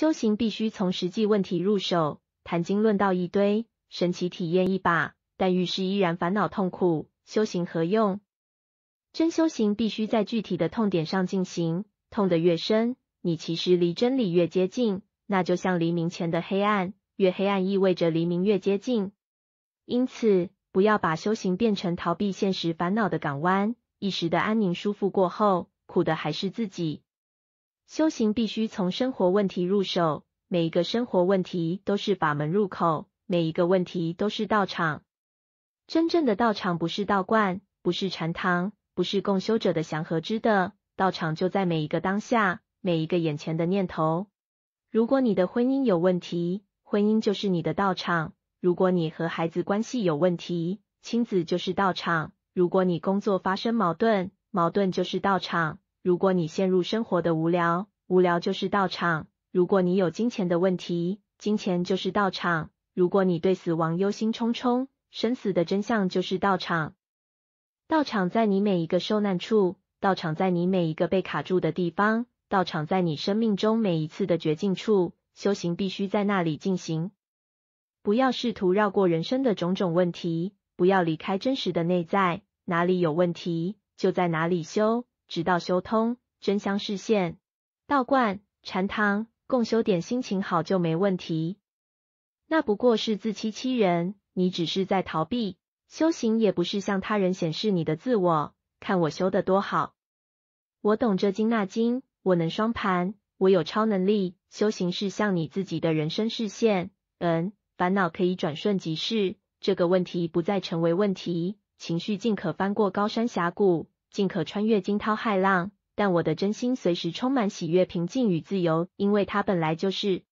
修行必须从实际问题入手，谈经论道一堆，神奇体验一把，但遇事依然烦恼痛苦，修行何用？真修行必须在具体的痛点上进行，痛得越深，你其实离真理越接近。那就像黎明前的黑暗，越黑暗意味着黎明越接近。因此，不要把修行变成逃避现实烦恼的港湾，一时的安宁舒服过后，苦的还是自己。修行必须从生活问题入手，每一个生活问题都是法门入口，每一个问题都是道场。真正的道场不是道观，不是禅堂，不是共修者的祥和之的。道场就在每一个当下，每一个眼前的念头。如果你的婚姻有问题，婚姻就是你的道场；如果你和孩子关系有问题，亲子就是道场；如果你工作发生矛盾，矛盾就是道场；如果你陷入生活的无聊，无聊就是道场。如果你有金钱的问题，金钱就是道场。如果你对死亡忧心忡忡，生死的真相就是道场。道场在你每一个受难处，道场在你每一个被卡住的地方，道场在你生命中每一次的绝境处，修行必须在那里进行。不要试图绕过人生的种种问题，不要离开真实的内在。哪里有问题，就在哪里修，直到修通，真相视现。道观、禅堂，共修点，心情好就没问题。那不过是自欺欺人，你只是在逃避。修行也不是向他人显示你的自我，看我修得多好。我懂这经那经，我能双盘，我有超能力。修行是向你自己的人生实现。嗯，烦恼可以转瞬即逝，这个问题不再成为问题。情绪尽可翻过高山峡谷，尽可穿越惊涛骇浪。但我的真心随时充满喜悦、平静与自由，因为它本来就是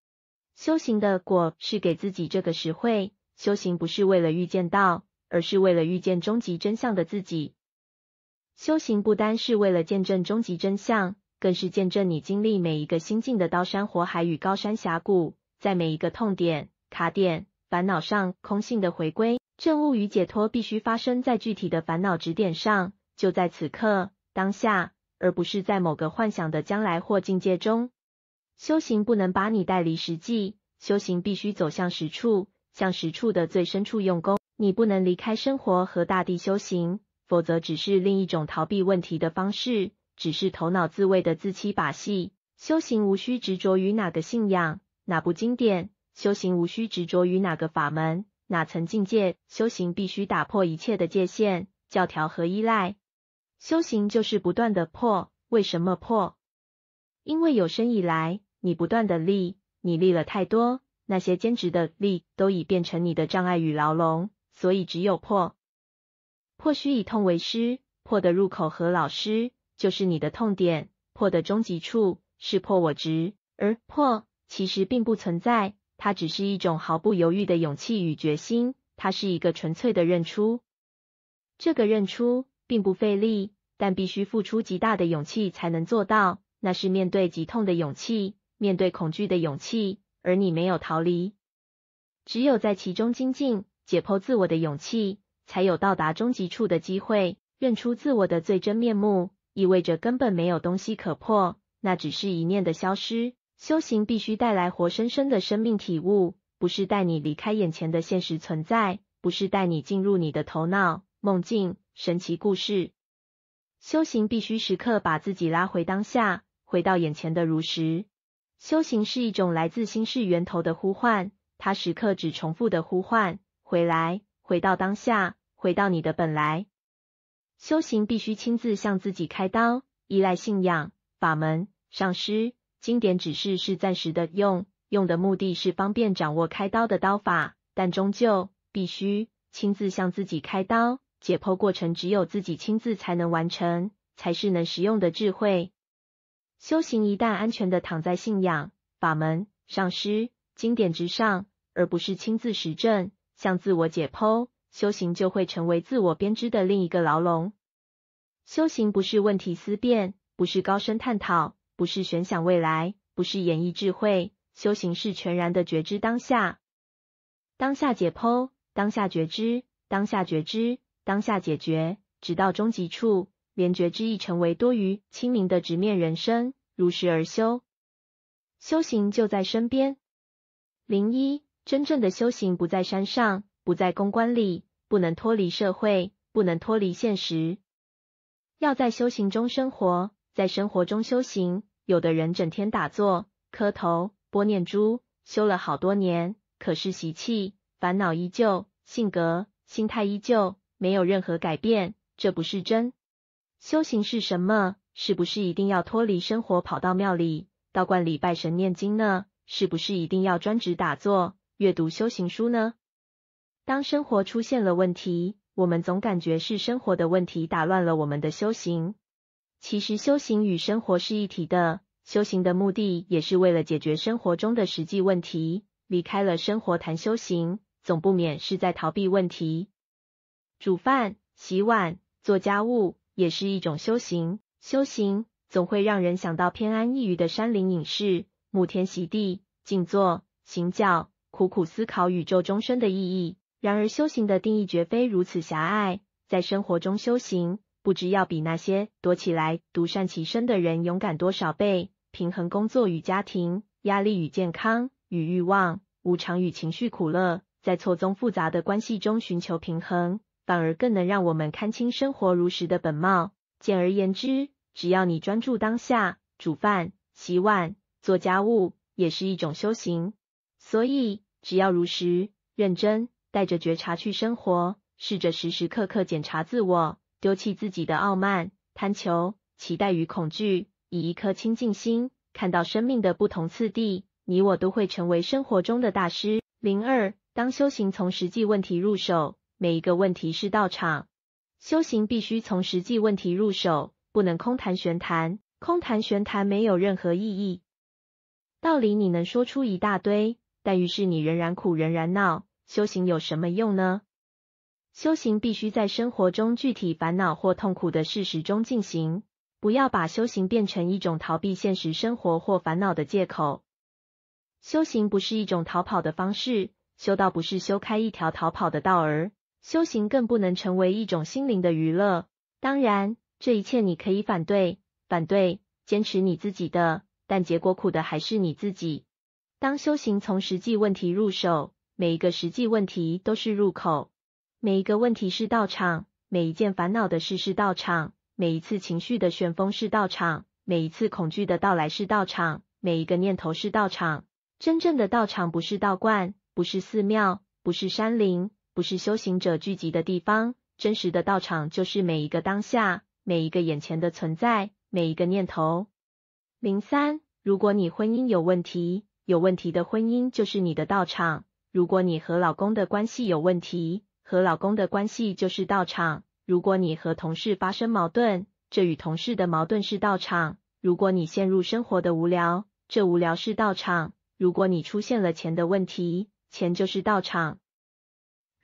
修行的果，是给自己这个实惠。修行不是为了遇见到，而是为了遇见终极真相的自己。修行不单是为了见证终极真相，更是见证你经历每一个心境的刀山火海与高山峡谷，在每一个痛点、卡点、烦恼上，空性的回归、证悟与解脱必须发生在具体的烦恼指点上，就在此刻、当下。而不是在某个幻想的将来或境界中修行，不能把你带离实际。修行必须走向实处，向实处的最深处用功。你不能离开生活和大地修行，否则只是另一种逃避问题的方式，只是头脑自慰的自欺把戏。修行无需执着于哪个信仰、哪部经典；修行无需执着于哪个法门、哪层境界。修行必须打破一切的界限、教条和依赖。修行就是不断的破，为什么破？因为有生以来你不断的立，你立了太多，那些坚持的立都已变成你的障碍与牢笼，所以只有破。破需以痛为师，破的入口和老师就是你的痛点，破的终极处是破我执，而破其实并不存在，它只是一种毫不犹豫的勇气与决心，它是一个纯粹的认出，这个认出。并不费力，但必须付出极大的勇气才能做到。那是面对疾痛的勇气，面对恐惧的勇气。而你没有逃离，只有在其中精进、解剖自我的勇气，才有到达终极处的机会，认出自我的最真面目。意味着根本没有东西可破，那只是一念的消失。修行必须带来活生生的生命体悟，不是带你离开眼前的现实存在，不是带你进入你的头脑梦境。神奇故事，修行必须时刻把自己拉回当下，回到眼前的如实。修行是一种来自心事源头的呼唤，它时刻只重复的呼唤，回来，回到当下，回到你的本来。修行必须亲自向自己开刀，依赖信仰、法门、上师、经典指示是暂时的用，用的目的是方便掌握开刀的刀法，但终究必须亲自向自己开刀。解剖过程只有自己亲自才能完成，才是能实用的智慧。修行一旦安全的躺在信仰、法门、上师、经典之上，而不是亲自实证，向自我解剖，修行就会成为自我编织的另一个牢笼。修行不是问题思辨，不是高深探讨，不是悬想未来，不是演绎智慧。修行是全然的觉知当下，当下解剖，当下觉知，当下觉知。当下解决，直到终极处，连觉之意成为多余。清明的直面人生，如实而修。修行就在身边。零一，真正的修行不在山上，不在公关里，不能脱离社会，不能脱离现实。要在修行中生活，在生活中修行。有的人整天打坐、磕头、拨念珠，修了好多年，可是习气、烦恼依旧，性格、心态依旧。没有任何改变，这不是真修行是什么？是不是一定要脱离生活，跑到庙里、道观里拜神、念经呢？是不是一定要专职打坐、阅读修行书呢？当生活出现了问题，我们总感觉是生活的问题打乱了我们的修行。其实，修行与生活是一体的，修行的目的也是为了解决生活中的实际问题。离开了生活谈修行，总不免是在逃避问题。煮饭、洗碗、做家务也是一种修行。修行总会让人想到偏安一隅的山林隐士，慕天席地、静坐、行脚，苦苦思考宇宙终身的意义。然而，修行的定义绝非如此狭隘。在生活中修行，不知要比那些躲起来独善其身的人勇敢多少倍。平衡工作与家庭、压力与健康、与欲望、无常与情绪苦乐，在错综复杂的关系中寻求平衡。反而更能让我们看清生活如实的本貌。简而言之，只要你专注当下，煮饭、洗碗、做家务，也是一种修行。所以，只要如实、认真，带着觉察去生活，试着时时刻刻检查自我，丢弃自己的傲慢、贪求、期待与恐惧，以一颗清净心，看到生命的不同次第，你我都会成为生活中的大师。零二，当修行从实际问题入手。每一个问题是道场，修行必须从实际问题入手，不能空谈玄谈。空谈玄谈没有任何意义。道理你能说出一大堆，但于是你仍然苦，仍然闹，修行有什么用呢？修行必须在生活中具体烦恼或痛苦的事实中进行，不要把修行变成一种逃避现实生活或烦恼的借口。修行不是一种逃跑的方式，修道不是修开一条逃跑的道儿。修行更不能成为一种心灵的娱乐。当然，这一切你可以反对，反对，坚持你自己的，但结果苦的还是你自己。当修行从实际问题入手，每一个实际问题都是入口，每一个问题是道场，每一件烦恼的事是道场，每一次情绪的旋风是道场，每一次恐惧的到来是道场，每一个念头是道场。真正的道场不是道观，不是寺庙，不是山林。不是修行者聚集的地方，真实的道场就是每一个当下，每一个眼前的存在，每一个念头。零三，如果你婚姻有问题，有问题的婚姻就是你的道场；如果你和老公的关系有问题，和老公的关系就是道场；如果你和同事发生矛盾，这与同事的矛盾是道场；如果你陷入生活的无聊，这无聊是道场；如果你出现了钱的问题，钱就是道场。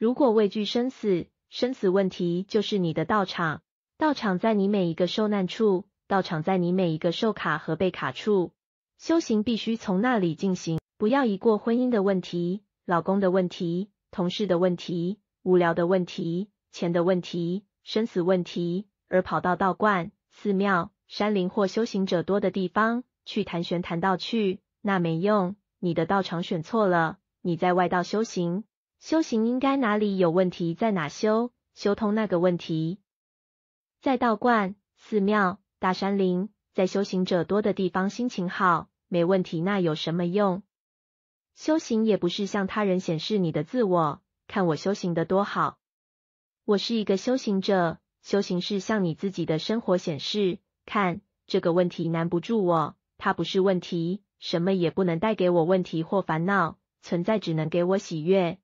如果畏惧生死，生死问题就是你的道场。道场在你每一个受难处，道场在你每一个受卡和被卡处。修行必须从那里进行，不要一过婚姻的问题、老公的问题、同事的问题、无聊的问题、钱的问题、生死问题，而跑到道观、寺庙、山林或修行者多的地方去谈玄谈道去，那没用。你的道场选错了，你在外道修行。修行应该哪里有问题在哪修，修通那个问题。在道观、寺庙、大山林，在修行者多的地方，心情好，没问题。那有什么用？修行也不是向他人显示你的自我，看我修行的多好。我是一个修行者，修行是向你自己的生活显示，看这个问题难不住我，它不是问题，什么也不能带给我问题或烦恼，存在只能给我喜悦。